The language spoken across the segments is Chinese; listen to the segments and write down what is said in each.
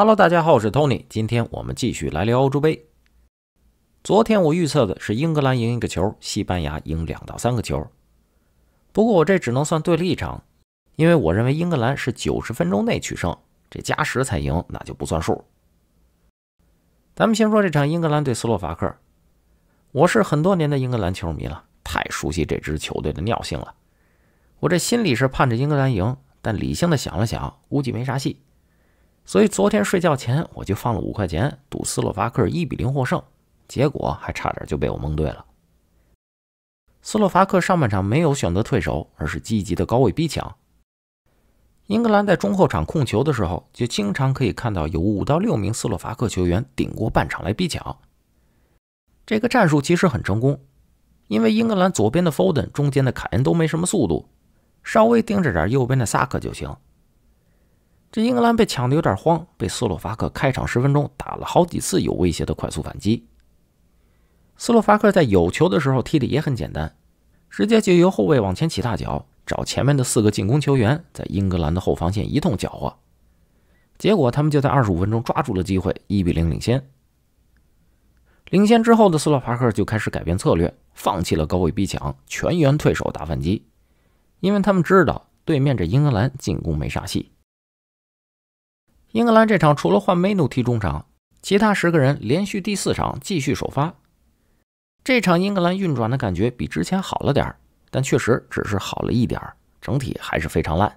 Hello，大家好，我是 Tony，今天我们继续来聊欧洲杯。昨天我预测的是英格兰赢一个球，西班牙赢两到三个球。不过我这只能算对了一场，因为我认为英格兰是九十分钟内取胜，这加时才赢，那就不算数。咱们先说这场英格兰对斯洛伐克，我是很多年的英格兰球迷了，太熟悉这支球队的尿性了。我这心里是盼着英格兰赢，但理性的想了想，估计没啥戏。所以昨天睡觉前我就放了五块钱赌斯洛伐克一比零获胜，结果还差点就被我蒙对了。斯洛伐克上半场没有选择退守，而是积极的高位逼抢。英格兰在中后场控球的时候，就经常可以看到有五到六名斯洛伐克球员顶过半场来逼抢。这个战术其实很成功，因为英格兰左边的 Foden、中间的凯恩都没什么速度，稍微盯着点右边的萨克就行。这英格兰被抢得有点慌，被斯洛伐克开场十分钟打了好几次有威胁的快速反击。斯洛伐克在有球的时候踢的也很简单，直接就由后卫往前起大脚，找前面的四个进攻球员，在英格兰的后防线一通搅和。结果他们就在二十五分钟抓住了机会，一比零领先。领先之后的斯洛伐克就开始改变策略，放弃了高位逼抢，全员退守打反击，因为他们知道对面这英格兰进攻没啥戏。英格兰这场除了换梅努踢中场，其他十个人连续第四场继续首发。这场英格兰运转的感觉比之前好了点儿，但确实只是好了一点儿，整体还是非常烂。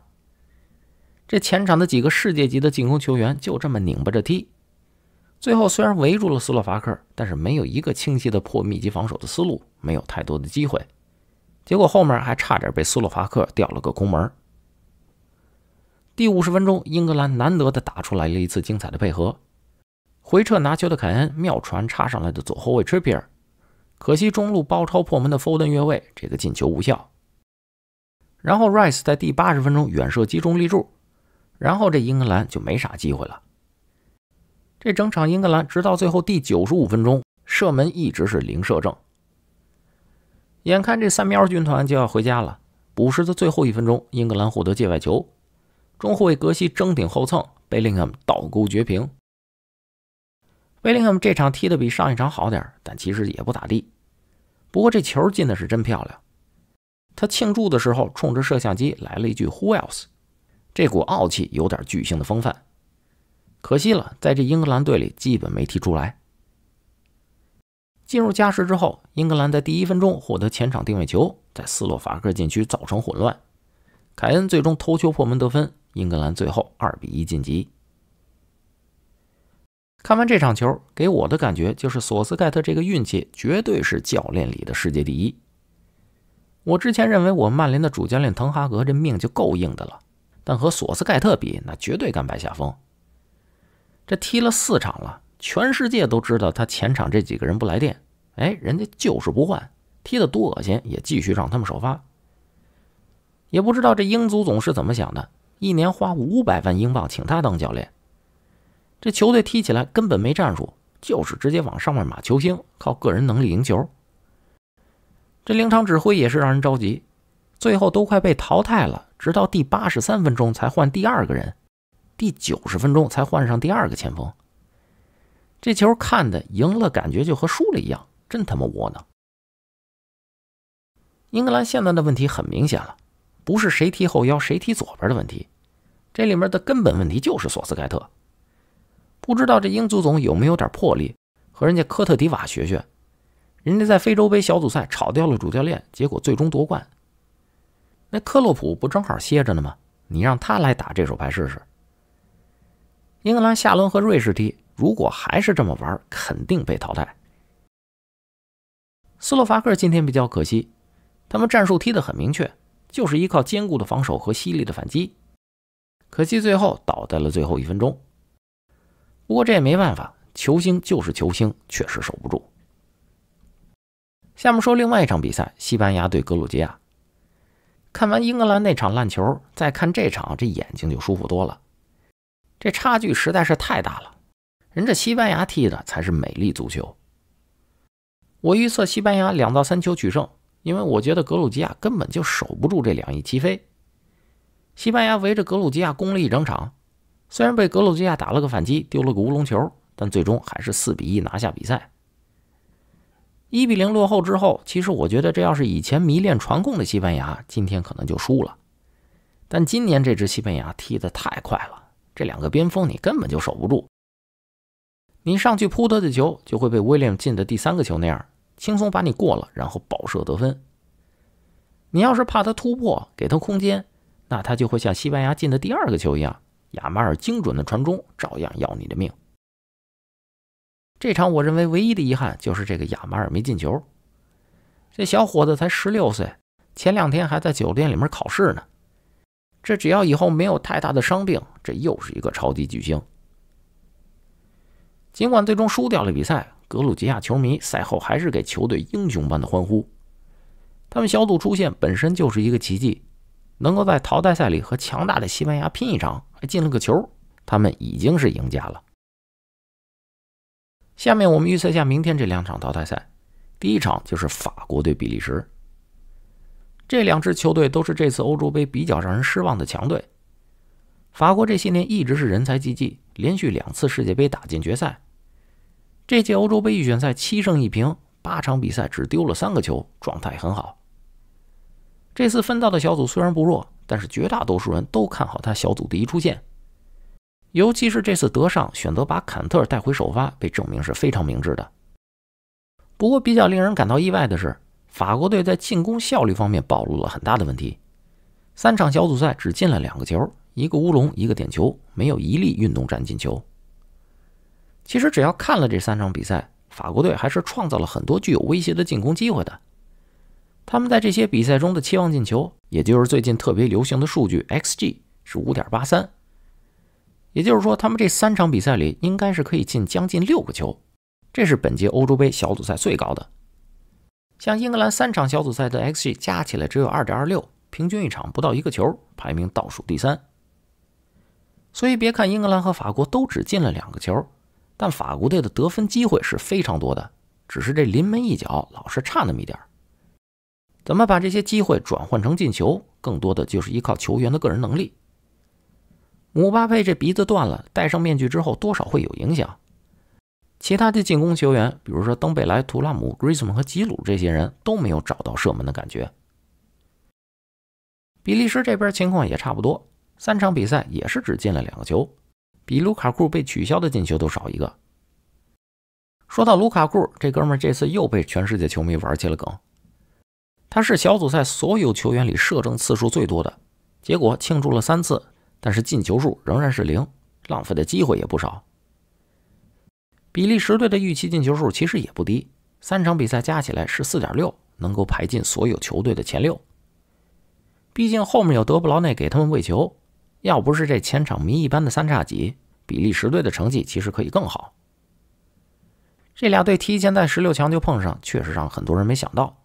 这前场的几个世界级的进攻球员就这么拧巴着踢。最后虽然围住了斯洛伐克，但是没有一个清晰的破密集防守的思路，没有太多的机会。结果后面还差点被斯洛伐克吊了个空门。第五十分钟，英格兰难得的打出来了一次精彩的配合，回撤拿球的凯恩妙传插上来的左后卫 Trippier，可惜中路包抄破门的 Foden 越位，这个进球无效。然后 Rice 在第八十分钟远射击中立柱，然后这英格兰就没啥机会了。这整场英格兰直到最后第九十五分钟射门一直是零射正，眼看这三喵军团就要回家了，补时的最后一分钟，英格兰获得界外球。中后卫格西争顶后蹭，贝林汉姆倒钩绝平。贝林汉姆这场踢得比上一场好点儿，但其实也不咋地。不过这球进的是真漂亮，他庆祝的时候冲着摄像机来了一句 “Who else？” 这股傲气有点巨星的风范，可惜了，在这英格兰队里基本没踢出来。进入加时之后，英格兰在第一分钟获得前场定位球，在斯洛伐克禁区造成混乱，凯恩最终头球破门得分。英格兰最后二比一晋级。看完这场球，给我的感觉就是索斯盖特这个运气绝对是教练里的世界第一。我之前认为我们曼联的主教练滕哈格这命就够硬的了，但和索斯盖特比，那绝对甘拜下风。这踢了四场了，全世界都知道他前场这几个人不来电，哎，人家就是不换，踢的多恶心也继续让他们首发。也不知道这英足总是怎么想的。一年花五百万英镑请他当教练，这球队踢起来根本没战术，就是直接往上面码球星，靠个人能力赢球。这临场指挥也是让人着急，最后都快被淘汰了，直到第八十三分钟才换第二个人，第九十分钟才换上第二个前锋。这球看的赢了感觉就和输了一样，真他妈窝囊！英格兰现在的问题很明显了。不是谁踢后腰谁踢左边的问题，这里面的根本问题就是索斯盖特。不知道这英足总有没有点魄力，和人家科特迪瓦学学，人家在非洲杯小组赛炒掉了主教练，结果最终夺冠。那克洛普不正好歇着呢吗？你让他来打这手牌试试。英格兰下轮和瑞士踢，如果还是这么玩，肯定被淘汰。斯洛伐克今天比较可惜，他们战术踢得很明确。就是依靠坚固的防守和犀利的反击，可惜最后倒在了最后一分钟。不过这也没办法，球星就是球星，确实守不住。下面说另外一场比赛，西班牙对格鲁吉亚。看完英格兰那场烂球，再看这场，这眼睛就舒服多了。这差距实在是太大了，人家西班牙踢的才是美丽足球。我预测西班牙两到三球取胜。因为我觉得格鲁吉亚根本就守不住这两翼齐飞，西班牙围着格鲁吉亚攻了一整场，虽然被格鲁吉亚打了个反击，丢了个乌龙球，但最终还是四比一拿下比赛。一比零落后之后，其实我觉得这要是以前迷恋传控的西班牙，今天可能就输了。但今年这支西班牙踢得太快了，这两个边锋你根本就守不住，你上去扑他的球就会被威廉进的第三个球那样。轻松把你过了，然后爆射得分。你要是怕他突破，给他空间，那他就会像西班牙进的第二个球一样，亚马尔精准的传中，照样要你的命。这场我认为唯一的遗憾就是这个亚马尔没进球。这小伙子才十六岁，前两天还在酒店里面考试呢。这只要以后没有太大的伤病，这又是一个超级巨星。尽管最终输掉了比赛。格鲁吉亚球迷赛后还是给球队英雄般的欢呼，他们小组出线本身就是一个奇迹，能够在淘汰赛里和强大的西班牙拼一场，还进了个球，他们已经是赢家了。下面我们预测下明天这两场淘汰赛，第一场就是法国对比利时，这两支球队都是这次欧洲杯比较让人失望的强队，法国这些年一直是人才济济，连续两次世界杯打进决赛。这届欧洲杯预选赛七胜一平，八场比赛只丢了三个球，状态很好。这次分到的小组虽然不弱，但是绝大多数人都看好他小组第一出线。尤其是这次德尚选择把坎特带回首发，被证明是非常明智的。不过比较令人感到意外的是，法国队在进攻效率方面暴露了很大的问题。三场小组赛只进了两个球，一个乌龙，一个点球，没有一粒运动战进球。其实只要看了这三场比赛，法国队还是创造了很多具有威胁的进攻机会的。他们在这些比赛中的期望进球，也就是最近特别流行的数据 XG，是五点八三。也就是说，他们这三场比赛里应该是可以进将近六个球，这是本届欧洲杯小组赛最高的。像英格兰三场小组赛的 XG 加起来只有二点二六，平均一场不到一个球，排名倒数第三。所以别看英格兰和法国都只进了两个球。但法国队的得分机会是非常多的，只是这临门一脚老是差那么一点儿。怎么把这些机会转换成进球，更多的就是依靠球员的个人能力。姆巴佩这鼻子断了，戴上面具之后多少会有影响。其他的进攻球员，比如说登贝莱、图拉姆、格列兹曼和吉鲁这些人都没有找到射门的感觉。比利时这边情况也差不多，三场比赛也是只进了两个球。比卢卡库被取消的进球都少一个。说到卢卡库，这哥们这次又被全世界球迷玩起了梗。他是小组赛所有球员里射正次数最多的结果，庆祝了三次，但是进球数仍然是零，浪费的机会也不少。比利时队的预期进球数其实也不低，三场比赛加起来是四点六，能够排进所有球队的前六。毕竟后面有德布劳内给他们喂球。要不是这前场迷一般的三叉戟，比利时队的成绩其实可以更好。这俩队提前在十六强就碰上，确实让很多人没想到。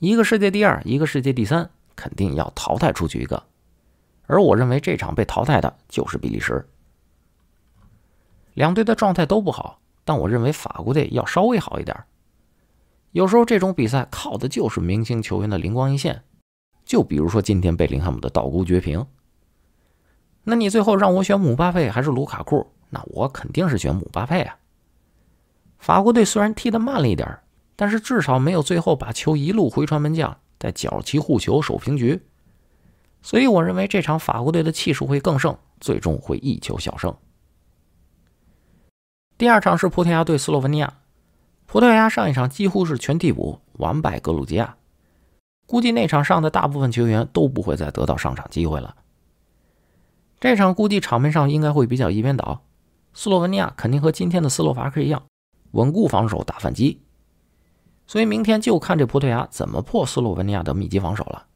一个世界第二，一个世界第三，肯定要淘汰出去一个。而我认为这场被淘汰的就是比利时。两队的状态都不好，但我认为法国队要稍微好一点。有时候这种比赛靠的就是明星球员的灵光一现，就比如说今天贝林汉姆的倒钩绝平。那你最后让我选姆巴佩还是卢卡库？那我肯定是选姆巴佩啊。法国队虽然踢得慢了一点，但是至少没有最后把球一路回传门将，再脚起护球守平局。所以我认为这场法国队的气势会更盛，最终会一球小胜。第二场是葡萄牙对斯洛文尼亚。葡萄牙上一场几乎是全替补完败格鲁吉亚，估计那场上的大部分球员都不会再得到上场机会了。这场估计场面上应该会比较一边倒，斯洛文尼亚肯定和今天的斯洛伐克一样，稳固防守打反击，所以明天就看这葡萄牙怎么破斯洛文尼亚的密集防守了。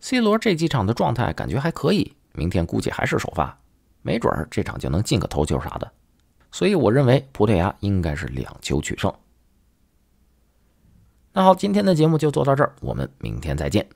C 罗这几场的状态感觉还可以，明天估计还是首发，没准儿这场就能进个头球啥的，所以我认为葡萄牙应该是两球取胜。那好，今天的节目就做到这儿，我们明天再见。